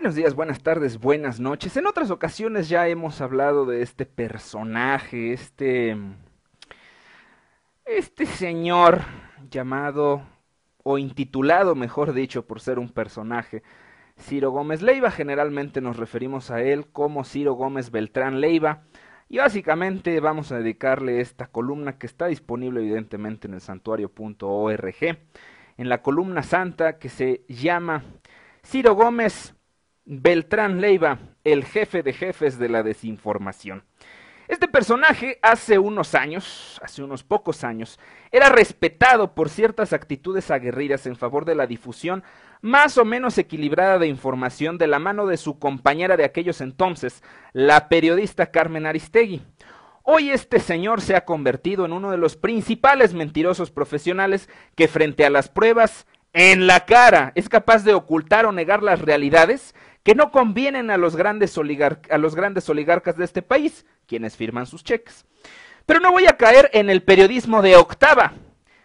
Buenos días, buenas tardes, buenas noches. En otras ocasiones ya hemos hablado de este personaje, este este señor llamado o intitulado, mejor dicho, por ser un personaje, Ciro Gómez Leiva, generalmente nos referimos a él como Ciro Gómez Beltrán Leiva. Y básicamente vamos a dedicarle esta columna que está disponible evidentemente en el santuario.org, en la columna santa que se llama Ciro Gómez Beltrán Leiva, el jefe de jefes de la desinformación. Este personaje hace unos años, hace unos pocos años, era respetado por ciertas actitudes aguerridas en favor de la difusión más o menos equilibrada de información de la mano de su compañera de aquellos entonces, la periodista Carmen Aristegui. Hoy este señor se ha convertido en uno de los principales mentirosos profesionales que frente a las pruebas en la cara, es capaz de ocultar o negar las realidades que no convienen a los grandes, a los grandes oligarcas de este país, quienes firman sus cheques. Pero no voy a caer en el periodismo de octava,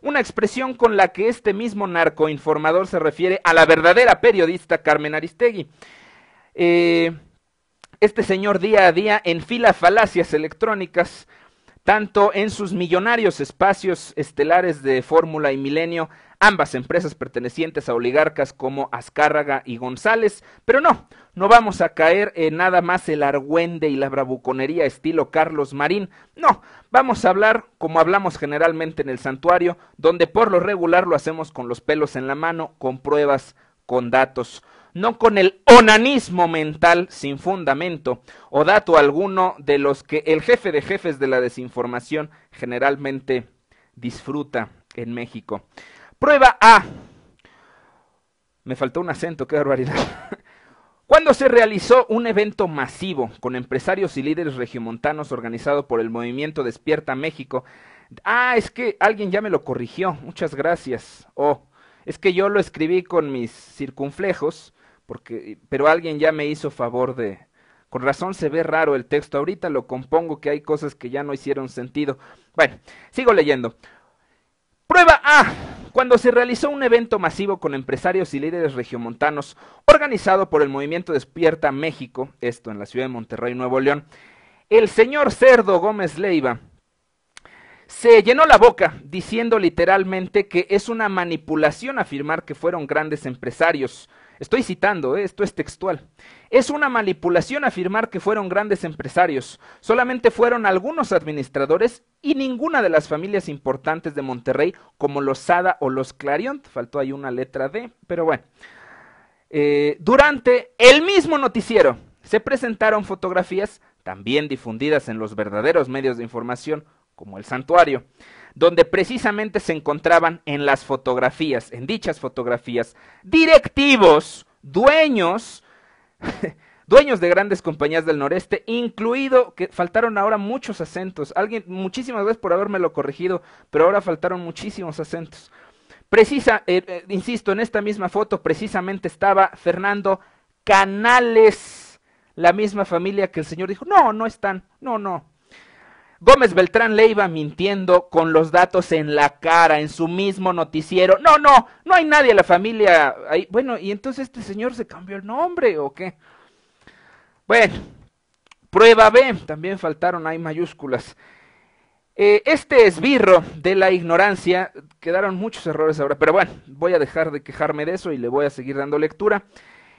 una expresión con la que este mismo narcoinformador se refiere a la verdadera periodista Carmen Aristegui. Eh, este señor día a día enfila falacias electrónicas, tanto en sus millonarios espacios estelares de Fórmula y Milenio, ambas empresas pertenecientes a oligarcas como Azcárraga y González, pero no, no vamos a caer en nada más el argüende y la bravuconería estilo Carlos Marín, no, vamos a hablar como hablamos generalmente en el santuario, donde por lo regular lo hacemos con los pelos en la mano, con pruebas, con datos no con el onanismo mental sin fundamento o dato alguno de los que el jefe de jefes de la desinformación generalmente disfruta en México. Prueba A. Me faltó un acento, qué barbaridad. Cuando se realizó un evento masivo con empresarios y líderes regiomontanos organizado por el movimiento Despierta México. Ah, es que alguien ya me lo corrigió. Muchas gracias. Oh, es que yo lo escribí con mis circunflejos, porque, pero alguien ya me hizo favor de... Con razón se ve raro el texto. Ahorita lo compongo que hay cosas que ya no hicieron sentido. Bueno, sigo leyendo. Prueba A cuando se realizó un evento masivo con empresarios y líderes regiomontanos organizado por el movimiento Despierta México, esto en la ciudad de Monterrey, Nuevo León, el señor Cerdo Gómez Leiva se llenó la boca diciendo literalmente que es una manipulación afirmar que fueron grandes empresarios Estoy citando, eh, esto es textual. Es una manipulación afirmar que fueron grandes empresarios. Solamente fueron algunos administradores y ninguna de las familias importantes de Monterrey, como los Sada o los Clarion. Faltó ahí una letra D, pero bueno. Eh, durante el mismo noticiero se presentaron fotografías, también difundidas en los verdaderos medios de información, como el santuario, donde precisamente se encontraban en las fotografías, en dichas fotografías, directivos, dueños, dueños de grandes compañías del noreste, incluido, que faltaron ahora muchos acentos. Alguien, muchísimas gracias por habérmelo corregido, pero ahora faltaron muchísimos acentos. Precisa, eh, eh, insisto, en esta misma foto precisamente estaba Fernando Canales, la misma familia que el señor dijo, no, no están, no, no, Gómez Beltrán le iba mintiendo con los datos en la cara, en su mismo noticiero. No, no, no hay nadie en la familia. Bueno, y entonces este señor se cambió el nombre o qué. Bueno, prueba B, también faltaron hay mayúsculas. Eh, este esbirro de la ignorancia, quedaron muchos errores ahora, pero bueno, voy a dejar de quejarme de eso y le voy a seguir dando lectura.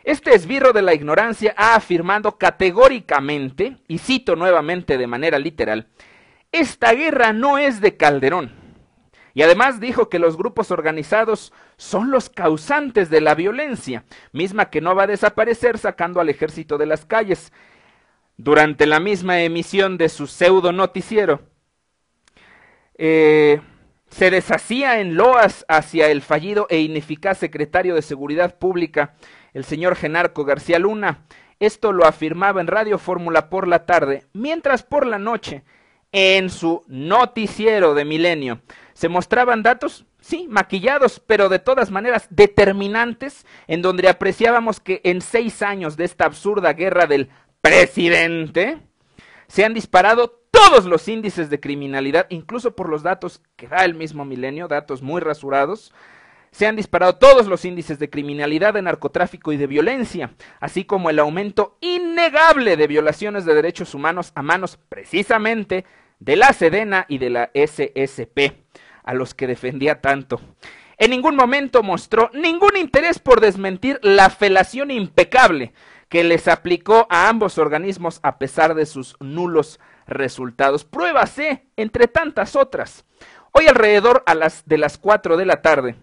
Este esbirro de la ignorancia ha afirmado categóricamente, y cito nuevamente de manera literal, esta guerra no es de Calderón. Y además dijo que los grupos organizados son los causantes de la violencia, misma que no va a desaparecer sacando al ejército de las calles. Durante la misma emisión de su pseudo noticiero, eh, se deshacía en loas hacia el fallido e ineficaz secretario de Seguridad Pública, el señor Genarco García Luna. Esto lo afirmaba en Radio Fórmula por la tarde, mientras por la noche en su noticiero de milenio. Se mostraban datos, sí, maquillados, pero de todas maneras determinantes, en donde apreciábamos que en seis años de esta absurda guerra del presidente, se han disparado todos los índices de criminalidad, incluso por los datos que da el mismo milenio, datos muy rasurados, se han disparado todos los índices de criminalidad, de narcotráfico y de violencia, así como el aumento innegable de violaciones de derechos humanos a manos precisamente de la Sedena y de la SSP, a los que defendía tanto. En ningún momento mostró ningún interés por desmentir la felación impecable que les aplicó a ambos organismos a pesar de sus nulos resultados. Pruébase entre tantas otras. Hoy alrededor a las de las cuatro de la tarde,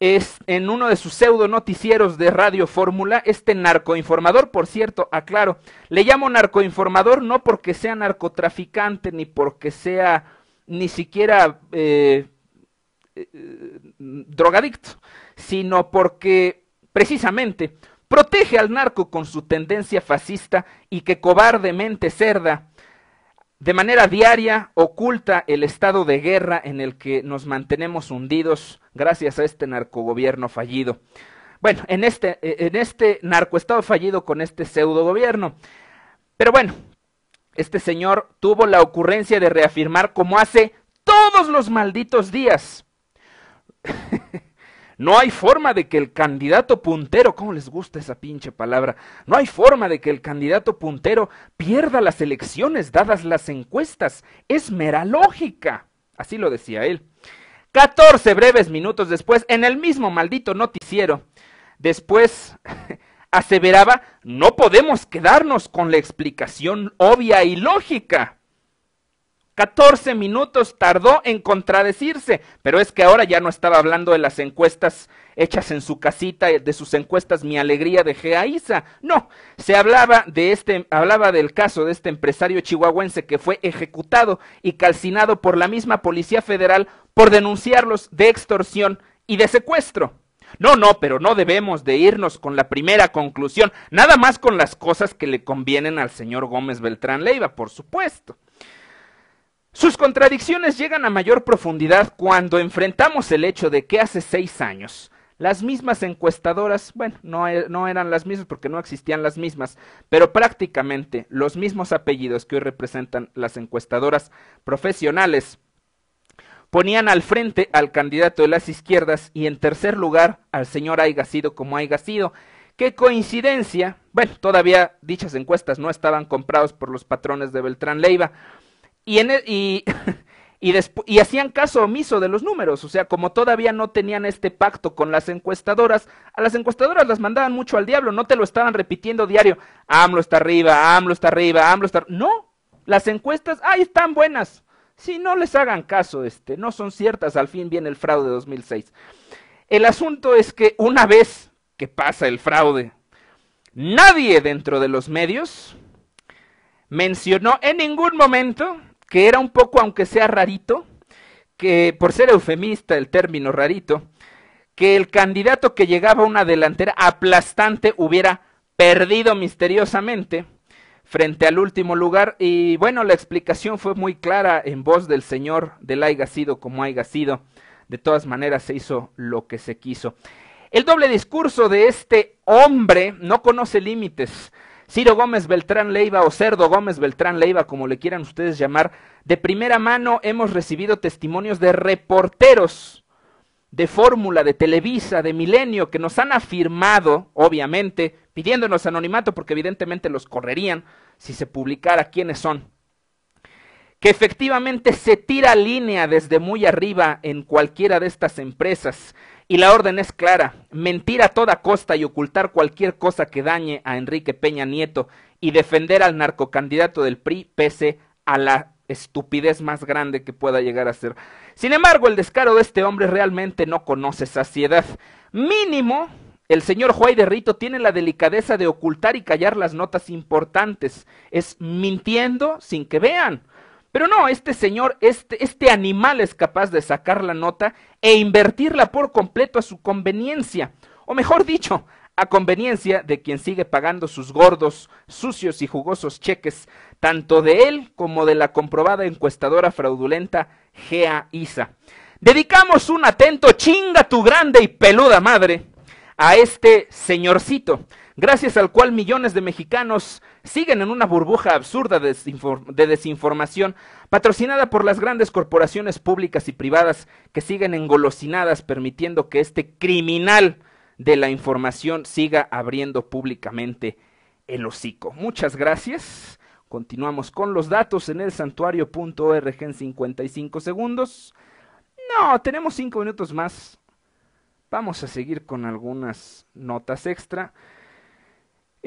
es en uno de sus pseudo noticieros de Radio Fórmula, este narcoinformador, por cierto, aclaro, le llamo narcoinformador no porque sea narcotraficante, ni porque sea ni siquiera eh, eh, drogadicto, sino porque precisamente protege al narco con su tendencia fascista y que cobardemente cerda de manera diaria oculta el estado de guerra en el que nos mantenemos hundidos gracias a este narcogobierno fallido. Bueno, en este, e, en este narcoestado fallido con este pseudo gobierno. Pero bueno, este señor tuvo la ocurrencia de reafirmar como hace todos los malditos días. No hay forma de que el candidato puntero, ¿cómo les gusta esa pinche palabra? No hay forma de que el candidato puntero pierda las elecciones dadas las encuestas. Es mera lógica. Así lo decía él. 14 breves minutos después, en el mismo maldito noticiero, después aseveraba, no podemos quedarnos con la explicación obvia y lógica. 14 minutos tardó en contradecirse, pero es que ahora ya no estaba hablando de las encuestas hechas en su casita, de sus encuestas Mi Alegría de Geaiza, no, se hablaba de este, hablaba del caso de este empresario chihuahuense que fue ejecutado y calcinado por la misma Policía Federal por denunciarlos de extorsión y de secuestro. No, no, pero no debemos de irnos con la primera conclusión, nada más con las cosas que le convienen al señor Gómez Beltrán Leiva, por supuesto. Sus contradicciones llegan a mayor profundidad cuando enfrentamos el hecho de que hace seis años las mismas encuestadoras, bueno, e, no, eran las mismas porque no existían las mismas, pero prácticamente los mismos apellidos que hoy representan las encuestadoras profesionales ponían al frente al candidato de las izquierdas y en tercer lugar al señor haya sido como haya sido. Qué coincidencia, bueno, todavía dichas encuestas no estaban comprados por los patrones de Beltrán Leiva, y, en e, y, hacían caso omiso de los números, o sea, como todavía no tenían este pacto con las encuestadoras, a las encuestadoras las mandaban mucho al diablo, no te lo estaban repitiendo diario, AMLO está arriba, AMLO está arriba, AMLO está... No, las encuestas, ahí están buenas. Si no les hagan caso, este, no son ciertas, al fin viene el fraude de 2006. El asunto es que una vez que pasa el fraude, nadie dentro de los medios mencionó en ningún momento que era un poco, aunque sea rarito, que por ser eufemista el término rarito, que el candidato que llegaba a una delantera aplastante hubiera perdido misteriosamente frente al último lugar. Y bueno, la explicación fue muy clara en voz del señor del haiga sido como haiga sido. De todas maneras se hizo lo que se quiso. El doble discurso de este hombre no conoce límites. Ciro Gómez Beltrán Leiva o Cerdo Gómez Beltrán Leiva, como le quieran ustedes llamar, de primera mano hemos recibido testimonios de reporteros de Fórmula, de Televisa, de Milenio, que nos han afirmado, obviamente, pidiéndonos anonimato porque evidentemente los correrían si se publicara quiénes son que efectivamente se tira línea desde muy arriba en cualquiera de estas empresas. Y la orden es clara, mentir a toda costa y ocultar cualquier cosa que dañe a Enrique Peña Nieto y defender al narcocandidato del PRI pese a la estupidez más grande que pueda llegar a ser. Sin embargo, el descaro de este hombre realmente no conoce saciedad. Mínimo, el señor Juárez de Rito tiene la delicadeza de ocultar y callar las notas importantes. Es mintiendo sin que vean. Pero no, este señor, este, este animal es capaz de sacar la nota e invertirla por completo a su conveniencia, o mejor dicho, a conveniencia de quien sigue pagando sus gordos, sucios y jugosos cheques, tanto de él como de la comprobada encuestadora fraudulenta Gea Isa. Dedicamos un atento chinga tu grande y peluda madre a este señorcito, gracias al cual millones de mexicanos siguen en una burbuja absurda de, desinformación patrocinada por las grandes corporaciones públicas y privadas que siguen engolosinadas permitiendo que este criminal de la información siga abriendo públicamente el hocico. Muchas gracias. Continuamos con los datos en el santuario.org en 55 segundos. No, tenemos 5 minutos más. Vamos a seguir con algunas notas extra.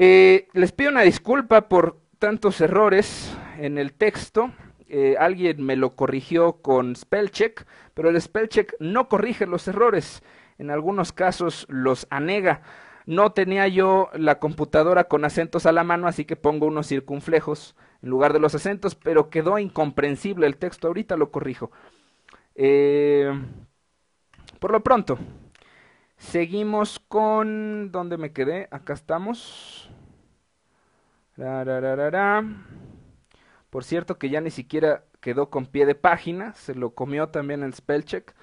Eh, les pido una disculpa por tantos errores en el texto. Eh, alguien me lo corrigió con Spellcheck, pero el Spellcheck no corrige los errores, en algunos casos los anega. No tenía yo la computadora con acentos a la mano, así que pongo unos circunflejos en lugar de los acentos, pero quedó incomprensible el texto, ahorita lo corrijo. Eh, por lo pronto, Seguimos con... ¿Dónde me quedé? Acá estamos. Por cierto que ya ni siquiera quedó con pie de página, se lo comió también el Spellcheck.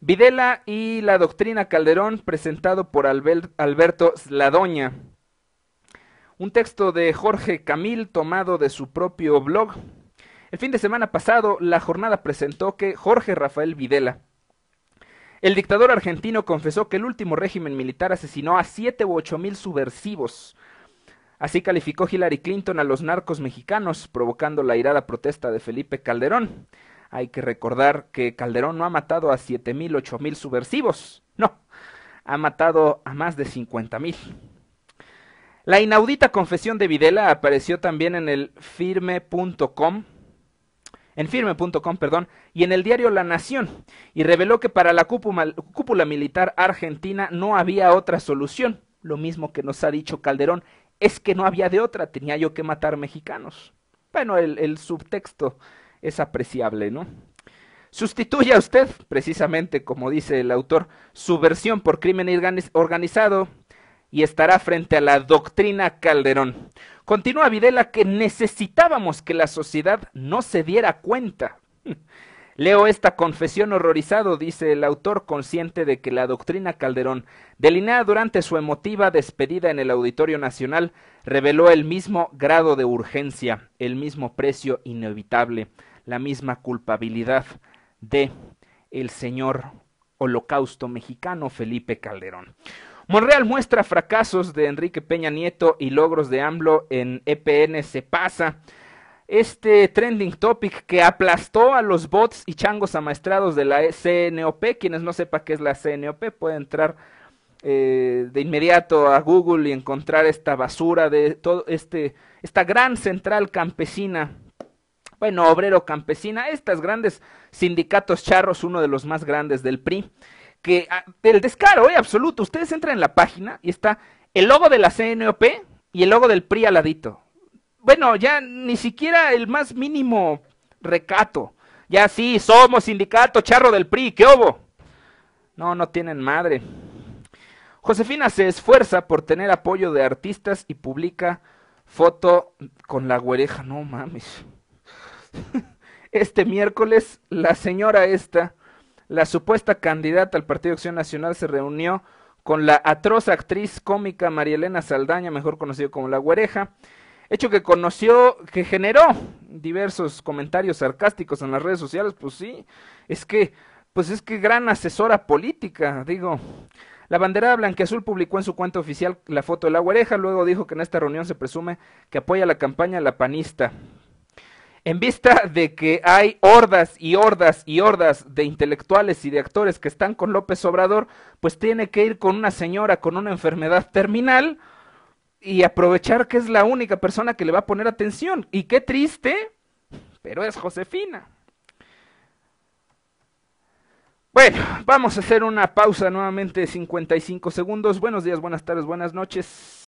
Videla y la doctrina Calderón, presentado por Alberto Sladoña. Un texto de Jorge Camil tomado de su propio blog. El fin de semana pasado, la jornada presentó que Jorge Rafael Videla el dictador argentino confesó que el último régimen militar asesinó a 7 u 8 mil subversivos. Así calificó Hillary Clinton a los narcos mexicanos, provocando la irada protesta de Felipe Calderón. Hay que recordar que Calderón no ha matado a 7 mil, 8 mil subversivos. No, ha matado a más de 50 mil. La inaudita confesión de Videla apareció también en el firme.com en firme.com, perdón, y en el diario La Nación, y reveló que para la cúpula, militar argentina no había otra solución. Lo mismo que nos ha dicho Calderón, es que no había de otra, tenía yo que matar mexicanos. Bueno, el, subtexto es apreciable, ¿no? Sustituye a usted, precisamente como dice el autor, su versión por crimen organizado y estará frente a la doctrina Calderón. Continúa Videla que necesitábamos que la sociedad no se diera cuenta. Leo esta confesión horrorizado, dice el autor, consciente de que la doctrina Calderón, delineada durante su emotiva despedida en el Auditorio Nacional, reveló el mismo grado de urgencia, el mismo precio inevitable, la misma culpabilidad de el señor holocausto mexicano Felipe Calderón. Monreal muestra fracasos de Enrique Peña Nieto y logros de AMLO en EPN se pasa. Este trending topic que aplastó a los bots y changos amaestrados de la CNOP, quienes no sepa qué es la CNOP, puede entrar eh, de inmediato a Google y encontrar esta basura de todo este esta gran central campesina bueno obrero campesina estos grandes sindicatos charros uno de los más grandes del PRI que ah, el descaro, ¿eh? Absoluto. Ustedes entran en la página y está el logo de la CNOP y el logo del PRI aladito ladito. Bueno, ya ni siquiera el más mínimo recato. Ya sí, somos sindicato charro del PRI, ¿qué hubo? No, no tienen madre. Josefina se esfuerza por tener apoyo de artistas y publica foto con la güereja. No mames. Este miércoles, la señora esta la supuesta candidata al Partido Acción Nacional se reunió con la atroz actriz cómica María Elena Saldaña, mejor conocida como La Guareja, hecho que conoció, que generó diversos comentarios sarcásticos en las redes sociales, pues sí, es que, pues es que gran asesora política, digo. La bandera blanqueazul publicó en su cuenta oficial la foto de la Guareja. luego dijo que en esta reunión se presume que apoya la campaña la panista. En vista de que hay hordas y hordas y hordas de intelectuales y de actores que están con López Obrador, pues tiene que ir con una señora con una enfermedad terminal y aprovechar que es la única persona que le va a poner atención. Y qué triste, pero es Josefina. Bueno, vamos a hacer una pausa nuevamente de 55 segundos. Buenos días, buenas tardes, buenas noches.